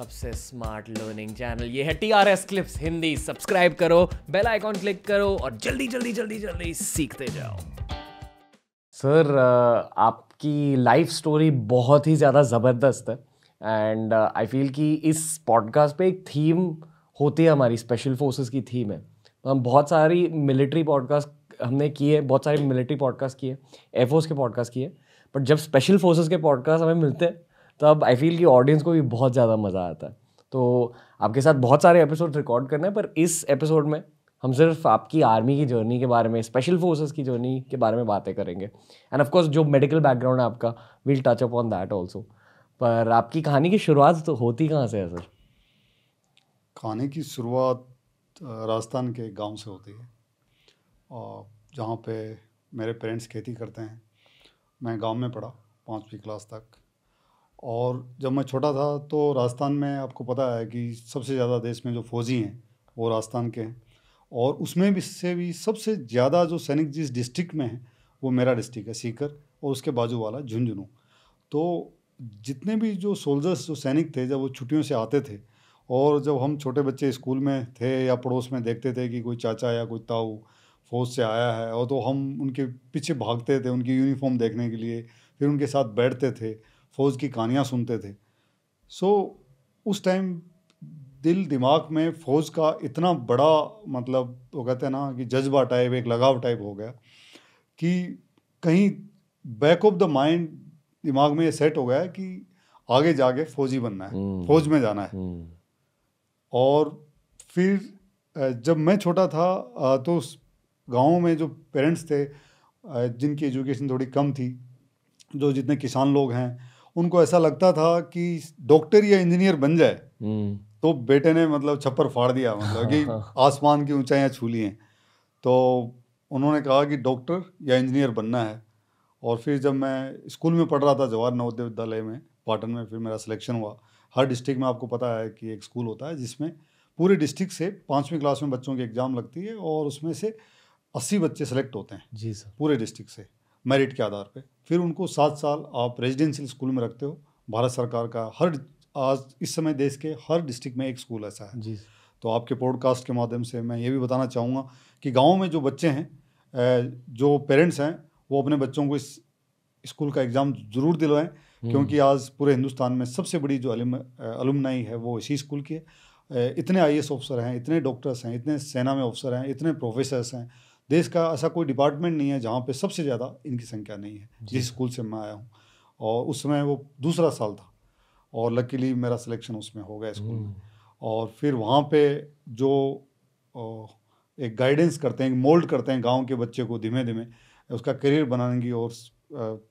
सबसे smart learning channel ये है T R S clips Hindi subscribe करो बेल आइकॉन क्लिक करो और जल्दी जल्दी जल्दी जल्दी सीखते जाओ सर uh, आपकी लाइफ स्टोरी बहुत ही ज़्यादा ज़बरदस्त है एंड आई फील कि इस पॉडकास्ट पे एक थीम होती है हमारी स्पेशल फोर्सेस की थीम है हम बहुत सारी मिलिट्री पॉडकास्ट हमने किए बहुत सारे मिलिट्री पॉडकास्ट किए एयरफोर्स के पॉडकास्ट किए बट जब स्पेशल फोर्सेस के पॉडकास्ट हमें मिलते हैं तब आई फील कि ऑडियंस को भी बहुत ज़्यादा मज़ा आता है तो आपके साथ बहुत सारे एपिसोड रिकॉर्ड करने हैं पर इस एपिसोड में हम सिर्फ आपकी आर्मी की जर्नी के बारे में स्पेशल फोर्सेस की जर्नी के बारे में बातें करेंगे एंड ऑफकोर्स जो मेडिकल बैकग्राउंड है आपका will touch up on that also पर आपकी कहानी की शुरुआत तो होती कहाँ से है सर कहानी की शुरुआत राजस्थान के गांव से होती है और जहाँ पे मेरे पेरेंट्स खेती करते हैं मैं गांव में पढ़ा पाँचवीं क्लास तक और जब मैं छोटा था तो राजस्थान में आपको पता है कि सबसे ज़्यादा देश में जो फौजी हैं वो राजस्थान के हैं और उसमें भी से भी सबसे ज़्यादा जो सैनिक जिस डिस्ट्रिक्ट में है वो मेरा डिस्ट्रिक्ट है सीकर और उसके बाजू वाला झुंझुनू तो जितने भी जो सोल्जर्स जो सैनिक थे जब वो छुट्टियों से आते थे और जब हम छोटे बच्चे स्कूल में थे या पड़ोस में देखते थे कि कोई चाचा या कोई ताऊ फौज से आया है और तो हम उनके पीछे भागते थे उनकी यूनिफॉर्म देखने के लिए फिर उनके साथ बैठते थे फ़ौज की कहानियाँ सुनते थे सो उस टाइम दिल दिमाग में फ़ौज का इतना बड़ा मतलब वो कहते हैं ना कि जज्बा टाइप एक लगाव टाइप हो गया कि कहीं बैक ऑफ द माइंड दिमाग में ये सेट हो गया कि आगे जाके फौजी बनना है हम्म। फौज में जाना है हम्म। और फिर जब मैं छोटा था तो उस गाँव में जो पेरेंट्स थे जिनकी एजुकेशन थोड़ी कम थी जो जितने किसान लोग हैं उनको ऐसा लगता था कि डॉक्टर या इंजीनियर बन जाए हम्म। तो बेटे ने मतलब छप्पर फाड़ दिया मतलब कि हाँ। आसमान की ऊंचाइयाँ छू ली हैं तो उन्होंने कहा कि डॉक्टर या इंजीनियर बनना है और फिर जब मैं स्कूल में पढ़ रहा था जवाहर नवोदय विद्यालय में पाटन में फिर मेरा सिलेक्शन हुआ हर डिस्ट्रिक्ट में आपको पता है कि एक स्कूल होता है जिसमें पूरे डिस्ट्रिक्ट से पाँचवीं क्लास में बच्चों की एग्ज़ाम लगती है और उसमें से अस्सी बच्चे सेलेक्ट होते हैं जी सर पूरे डिस्ट्रिक्ट से मेरिट के आधार पर फिर उनको सात साल आप रेजिडेंशियल स्कूल में रखते हो भारत सरकार का हर आज इस समय देश के हर डिस्ट्रिक्ट में एक स्कूल ऐसा है जी तो आपके पॉडकास्ट के माध्यम से मैं ये भी बताना चाहूँगा कि गाँव में जो बच्चे हैं जो पेरेंट्स हैं वो अपने बच्चों को इस स्कूल का एग्ज़ाम ज़रूर दिलवाएं हम्म। क्योंकि आज पूरे हिंदुस्तान में सबसे बड़ी जो अलुमनाई है वो इसी स्कूल की है इतने आई ऑफिसर हैं इतने डॉक्टर्स हैं इतने सेना में ऑफिसर हैं इतने प्रोफेसर्स हैं देश का ऐसा कोई डिपार्टमेंट नहीं है जहाँ पे सबसे ज़्यादा इनकी संख्या नहीं है जिस स्कूल से मैं आया हूँ और उस समय वो दूसरा साल था और लकीली मेरा सिलेक्शन उसमें हो गया स्कूल में हम्म। और फिर वहाँ पे जो एक गाइडेंस करते हैं मोल्ड करते हैं गांव के बच्चे को धीमे धीमे उसका करियर बनाने की और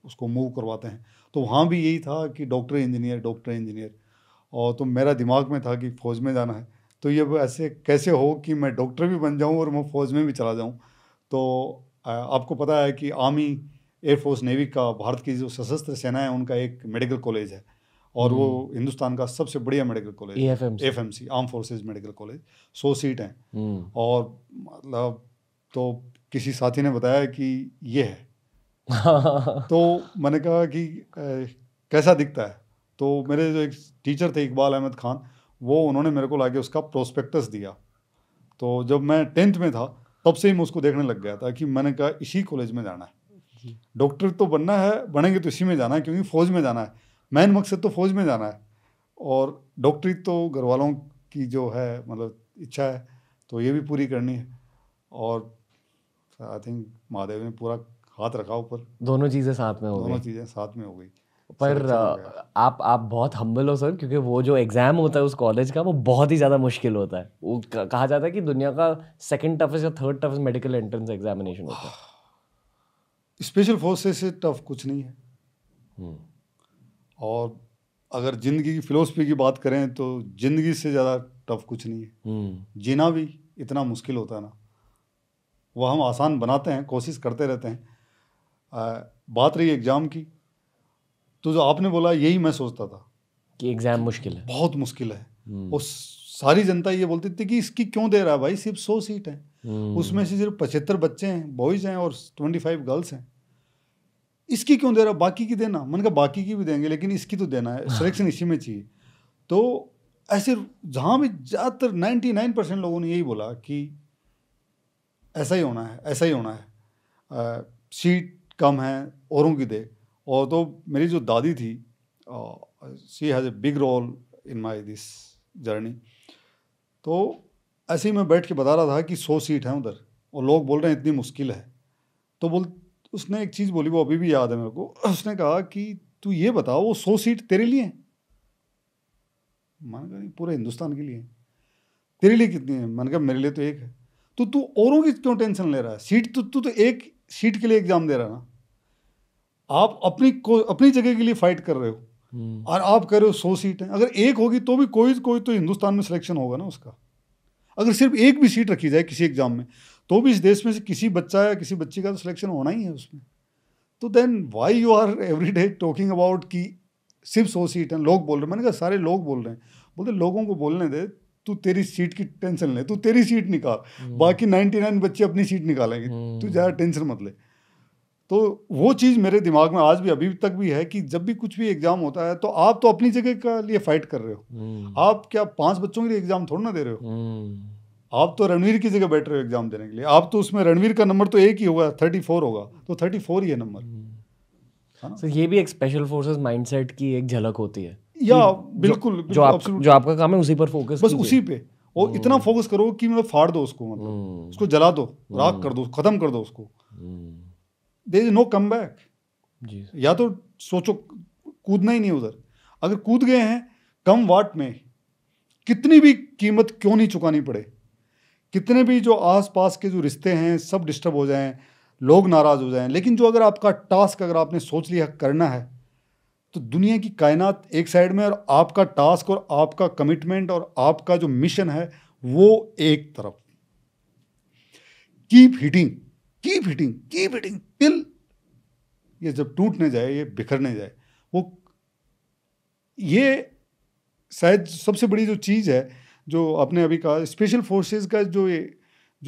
उसको मूव करवाते हैं तो वहाँ भी यही था कि डॉक्टर इंजीनियर डॉक्टर इंजीनियर और तो मेरा दिमाग में था कि फ़ौज में जाना है तो ये ऐसे कैसे हो कि मैं डॉक्टर भी बन जाऊँ और मैं फ़ौज में भी चला जाऊँ तो आपको पता है कि आर्मी एयरफोर्स नेवी का भारत की जो सशस्त्र सेना है उनका एक मेडिकल कॉलेज है और वो हम्म। हिंदुस्तान का सबसे बढ़िया medical college F M C arm forces medical college सौ सीट हैं हम्म। और मतलब तो किसी साथी ने बताया कि ये है तो मैंने कहा कि कैसा दिखता है तो मेरे जो एक टीचर थे इकबाल अहमद खान वो उन्होंने मेरे को लाके उसका प्रोस्पेक्टस दिया तो जब मैं टेंथ में था तब से ही मैं उसको देखने लग गया था कि मैंने कहा इसी कॉलेज में जाना है डॉक्टर तो बनना है बनेंगे तो इसी में जाना है क्योंकि फ़ौज में जाना है मेन मकसद तो फ़ौज में जाना है और डॉक्टरी तो घर वालों की जो है मतलब इच्छा है तो ये भी पूरी करनी है और आई थिंक महादेव ने पूरा हाथ रखा ऊपर दोनों चीज़ें साथ में हो दोनों चीज़ें साथ में हो गई पर आप आप बहुत हम्बल हो सर क्योंकि वो जो एग्ज़ाम होता है उस कॉलेज का वो बहुत ही ज़्यादा मुश्किल होता है वो कहा जाता है कि दुनिया का सेकेंड टफेस्ट या third toughest medical entrance examination होता है स्पेशल फोर्सेस से टफ कुछ नहीं है हम्म। और अगर ज़िंदगी की फ़िलोसफी की बात करें तो ज़िंदगी से ज़्यादा टफ कुछ नहीं है हम्म। जीना भी इतना मुश्किल होता है ना वह हम आसान बनाते हैं कोशिश करते रहते हैं आ, बात रही एग्ज़ाम की तो जो आपने बोला यही मैं सोचता था कि एग्ज़ाम मुश्किल है बहुत मुश्किल है हम्म। और सारी जनता ये बोलती थी कि इसकी क्यों दे रहा है भाई सिर्फ सौ सीट है हम्म। उसमें से सिर्फ पचहत्तर बच्चे हैं बॉयज़ हैं और ट्वेंटी फाइव गर्ल्स हैं इसकी क्यों दे रहा बाकी की देना मन का बाकी की भी देंगे लेकिन इसकी तो देना है सिलेक्शन इसी में चाहिए तो ऐसे जहाँ भी ज़्यादातर नाइन्टी नाइन परसेंट लोगों ने यही बोला कि ऐसा ही होना है ऐसा ही होना है आ, सीट कम है औरों की दे और तो मेरी जो दादी थी she has a big role in my this journey तो ऐसे ही मैं बैठ के बता रहा था कि सौ सीट हैं उधर और लोग बोल रहे हैं इतनी मुश्किल है तो बोल उसने एक चीज़ बोली वो अभी भी याद है मेरे को उसने कहा कि तू ये बताओ वो सौ सीट तेरे लिए मान कर पूरे हिंदुस्तान के लिए तेरे लिए कितनी है मान कर मेरे लिए तो एक है तो तू औरों की क्यों टेंशन ले रहा है सीट तो तू तो एक सीट के लिए एग्ज़ाम दे रहा है ना आप अपनी को अपनी जगह के लिए फाइट कर रहे हो हम्म। और आप कह रहे हो सौ सीटें अगर एक होगी तो भी कोई कोई तो हिंदुस्तान में सिलेक्शन होगा ना उसका अगर सिर्फ एक भी सीट रखी जाए किसी एग्जाम में तो भी इस देश में से किसी बच्चा या किसी बच्ची का तो सिलेक्शन होना ही है उसमें तो then why you are every day talking about कि सिर्फ सौ सीट हैं लोग बोल रहे हैं मैंने कहा सारे लोग बोल रहे हैं बोलते लोगों को बोलने दे तू तेरी सीट की टेंशन ले तू तेरी सीट निकाल हम्म। बाकी नाइन्टी नाइन बच्चे अपनी सीट निकालेंगे हम्म। तू ज़्यादा टेंशन मत ले तो वो चीज़ मेरे दिमाग में आज भी अभी तक भी है कि जब भी कुछ भी एग्ज़ाम होता है तो आप तो अपनी जगह के लिए फाइट कर रहे हो हम्म। आप क्या पांच बच्चों के लिए एग्ज़ाम थोड़ा ना दे रहे हो हम्म। आप तो रणवीर की जगह बैठ रहे हो एग्ज़ाम देने के लिए आप तो उसमें रणवीर का नंबर तो एक ही होगा थर्टी फोर होगा तो थर्टी फोर ही है हम्म। हाँ नंबर सो ये भी एक स्पेशल फोर्सेज माइंडसेट की एक झलक होती है या बिल्कुल जो आप जो आपका काम है उसी पर फोकस बस उसी पे और इतना फोकस करो कि मतलब फाड़ दो उसको मतलब उसको जला दो राख कर दो ख़त्म कर दो उसको there is no come back या तो सोचो कूदना ही नहीं उधर अगर कूद गए हैं कम वाट में कितनी भी कीमत क्यों नहीं चुकानी पड़े कितने भी जो आस पास के जो रिश्ते हैं सब डिस्टर्ब हो जाएं लोग नाराज़ हो जाएं लेकिन जो अगर आपका टास्क अगर आपने सोच लिया करना है तो दुनिया की कायनात एक साइड में और आपका टास्क और आपका कमिटमेंट और आपका जो मिशन है वो एक तरफ keep hitting keep hitting keep hitting till ये जब टूटने जाए ये बिखरने जाए वो ये शायद सबसे बड़ी जो चीज़ है जो आपने अभी कहा स्पेशल फोर्सेस का जो ये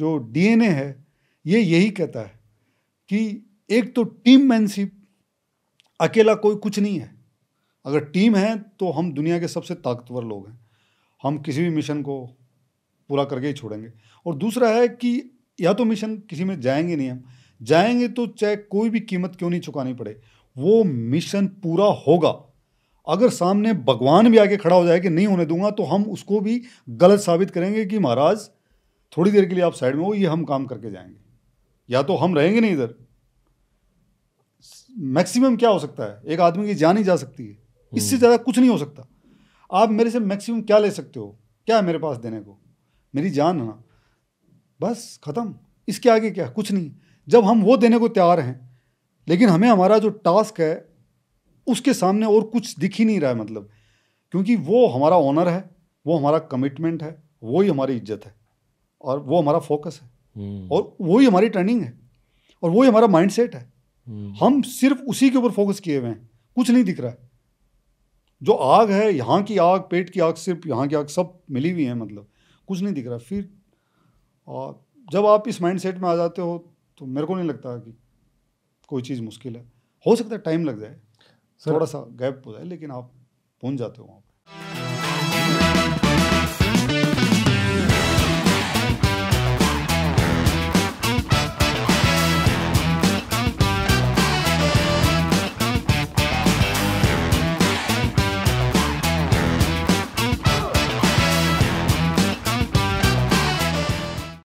जो डीएनए है ये यही कहता है कि एक तो टीम मैनशिप अकेला कोई कुछ नहीं है अगर टीम है तो हम दुनिया के सबसे ताकतवर लोग हैं हम किसी भी मिशन को पूरा करके ही छोड़ेंगे और दूसरा है कि या तो मिशन किसी में जाएंगे नहीं हम जाएंगे तो चाहे कोई भी कीमत क्यों नहीं चुकानी पड़े वो मिशन पूरा होगा अगर सामने भगवान भी आके खड़ा हो जाए कि नहीं होने दूंगा तो हम उसको भी गलत साबित करेंगे कि महाराज थोड़ी देर के लिए आप साइड में हो ये हम काम करके जाएंगे या तो हम रहेंगे नहीं इधर मैक्सिमम क्या हो सकता है एक आदमी की जान ही जा सकती है इससे हम्म। ज़्यादा कुछ नहीं हो सकता आप मेरे से मैक्सिमम क्या ले सकते हो क्या है मेरे पास देने को मेरी जान है ना बस ख़त्म इसके आगे क्या कुछ नहीं जब हम वो देने को तैयार हैं लेकिन हमें हमारा जो टास्क है उसके सामने और कुछ दिख ही नहीं रहा है मतलब क्योंकि वो हमारा ऑनर है वो हमारा कमिटमेंट है वो ही हमारी इज्जत है और वो हमारा फोकस है हम्म। और वो ही हमारी टर्निंग है और वो ही हमारा माइंड सेट है हम्म। हम सिर्फ उसी के ऊपर फोकस किए हुए हैं कुछ नहीं दिख रहा है जो आग है यहाँ की आग पेट की आग सिर्फ यहाँ की आग सब मिली हुई है मतलब कुछ नहीं दिख रहा फिर और जब आप इस माइंड सेट में आ जाते हो तो मेरे को नहीं लगता कि कोई चीज़ मुश्किल है हो सकता है टाइम लग जाए थोड़ा सा गैप हो जाए लेकिन आप पहुँच जाते हो वहाँ पर